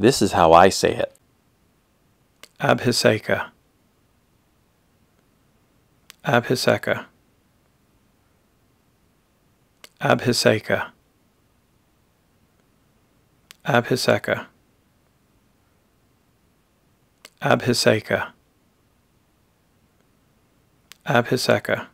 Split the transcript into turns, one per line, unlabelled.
This is how I say it.
Abhiseka. Abhiseka. Abhiseka. Abhiseka. Abhiseka. Abhiseka.